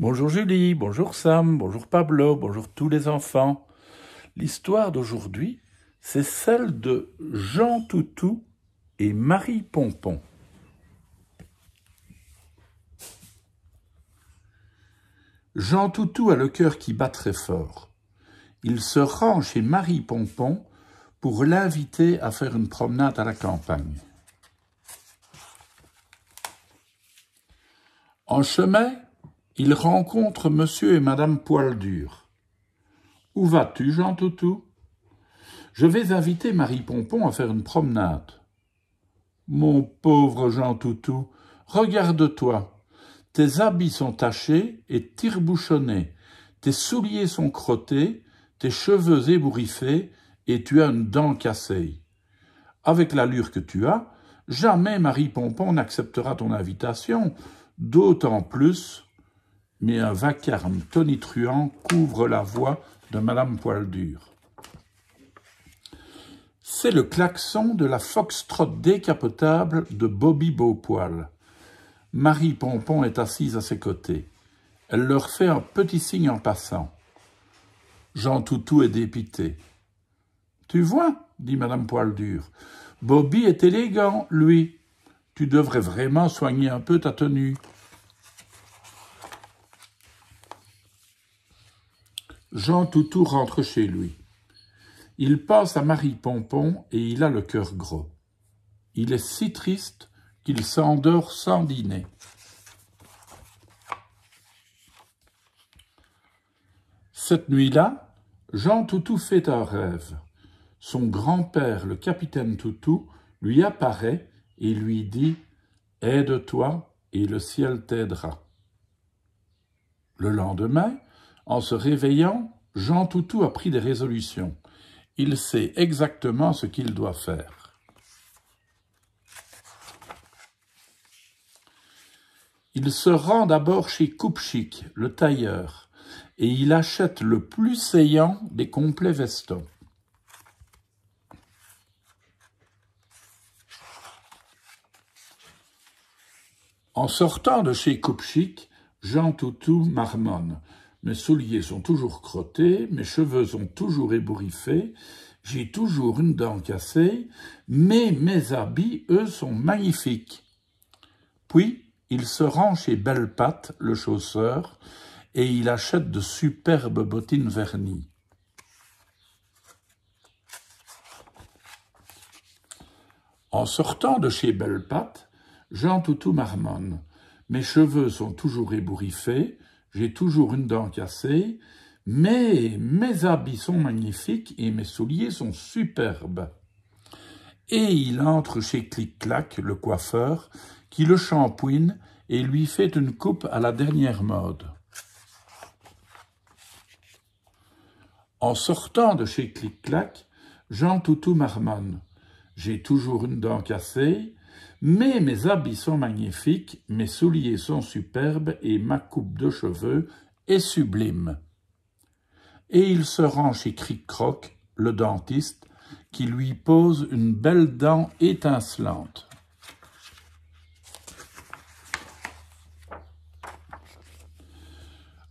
Bonjour Julie, bonjour Sam, bonjour Pablo, bonjour tous les enfants. L'histoire d'aujourd'hui, c'est celle de Jean Toutou et Marie Pompon. Jean Toutou a le cœur qui bat très fort. Il se rend chez Marie Pompon pour l'inviter à faire une promenade à la campagne. En chemin, il rencontre monsieur et madame Poildur. Où vas-tu, Jean Toutou Je vais inviter Marie Pompon à faire une promenade. Mon pauvre Jean Toutou, regarde-toi. Tes habits sont tachés et tire-bouchonnés, tes souliers sont crottés, tes cheveux ébouriffés, et tu as une dent cassée. Avec l'allure que tu as, jamais Marie Pompon n'acceptera ton invitation, d'autant plus mais un vacarme tonitruant couvre la voix de Madame Poildure. C'est le klaxon de la foxtrot décapotable de Bobby Beaupoil. Marie Pompon est assise à ses côtés. Elle leur fait un petit signe en passant. Jean Toutou est dépité. Tu vois, dit Madame Poildure, Bobby est élégant, lui. Tu devrais vraiment soigner un peu ta tenue. Jean Toutou rentre chez lui. Il passe à Marie Pompon et il a le cœur gros. Il est si triste qu'il s'endort sans dîner. Cette nuit-là, Jean Toutou fait un rêve. Son grand-père, le capitaine Toutou, lui apparaît et lui dit « Aide-toi et le ciel t'aidera ». Le lendemain, en se réveillant, Jean Toutou a pris des résolutions. Il sait exactement ce qu'il doit faire. Il se rend d'abord chez Koupchik, le tailleur, et il achète le plus saillant des complets vestons. En sortant de chez Koupchik, Jean Toutou marmonne mes souliers sont toujours crottés, mes cheveux sont toujours ébouriffés, j'ai toujours une dent cassée, mais mes habits, eux, sont magnifiques. Puis, il se rend chez Belpat, le chausseur, et il achète de superbes bottines vernies. En sortant de chez Belpat, Jean Toutou marmonne. Mes cheveux sont toujours ébouriffés, j'ai toujours une dent cassée, mais mes habits sont magnifiques et mes souliers sont superbes. Et il entre chez Clic-Clac, le coiffeur, qui le shampooine et lui fait une coupe à la dernière mode. En sortant de chez Clic-Clac, Jean Toutou marmonne. J'ai toujours une dent cassée, mais mes habits sont magnifiques, mes souliers sont superbes et ma coupe de cheveux est sublime. Et il se rend chez Cric-Croc, le dentiste, qui lui pose une belle dent étincelante.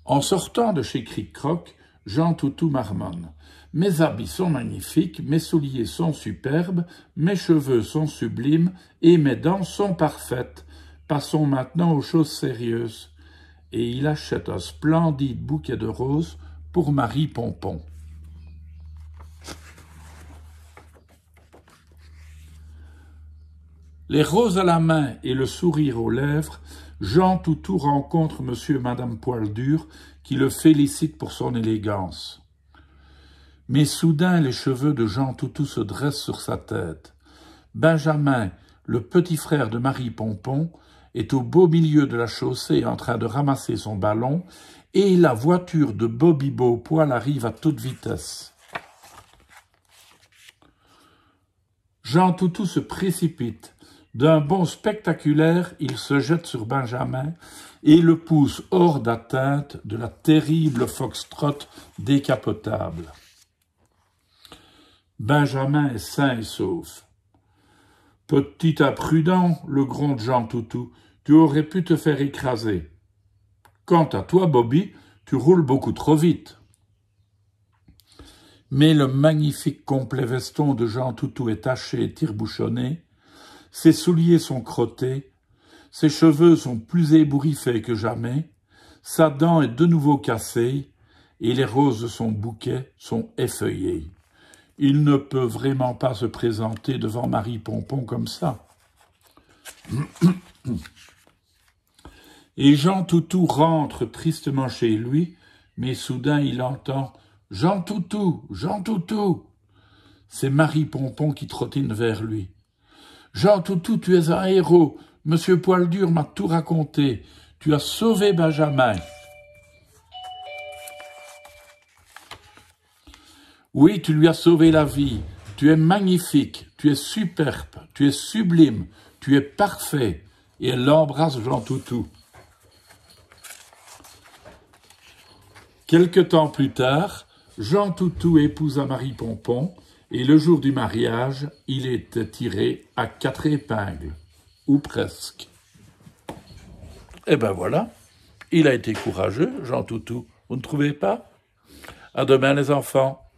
En sortant de chez Cric-Croc, Jean Toutou marmonne. Mes habits sont magnifiques, mes souliers sont superbes, mes cheveux sont sublimes et mes dents sont parfaites. Passons maintenant aux choses sérieuses. Et il achète un splendide bouquet de roses pour Marie Pompon. Les roses à la main et le sourire aux lèvres, Jean Toutou rencontre M. et madame Poildur, qui le félicite pour son élégance. Mais soudain les cheveux de Jean Toutou se dressent sur sa tête. Benjamin, le petit frère de Marie Pompon, est au beau milieu de la chaussée en train de ramasser son ballon et la voiture de Bobby Beaupoil arrive à toute vitesse. Jean Toutou se précipite d'un bond spectaculaire, il se jette sur Benjamin et le pousse hors d'atteinte de la terrible foxtrot décapotable. Benjamin est sain et sauf. Petit imprudent, le gronde Jean Toutou, tu aurais pu te faire écraser. Quant à toi, Bobby, tu roules beaucoup trop vite. Mais le magnifique complet veston de Jean Toutou est taché et tire ses souliers sont crottés, ses cheveux sont plus ébouriffés que jamais, sa dent est de nouveau cassée, et les roses de son bouquet sont effeuillées. Il ne peut vraiment pas se présenter devant Marie Pompon comme ça. Et Jean Toutou rentre tristement chez lui, mais soudain il entend Jean Toutou, Jean Toutou. C'est Marie Pompon qui trottine vers lui. Jean Toutou, tu es un héros. Monsieur Poildur m'a tout raconté. Tu as sauvé Benjamin. Oui, tu lui as sauvé la vie. Tu es magnifique, tu es superbe, tu es sublime, tu es parfait. Et elle l'embrasse Jean Toutou. Quelque temps plus tard, Jean Toutou épousa Marie Pompon, et le jour du mariage, il est tiré à quatre épingles, ou presque. Eh ben voilà, il a été courageux, Jean Toutou, vous ne trouvez pas À demain les enfants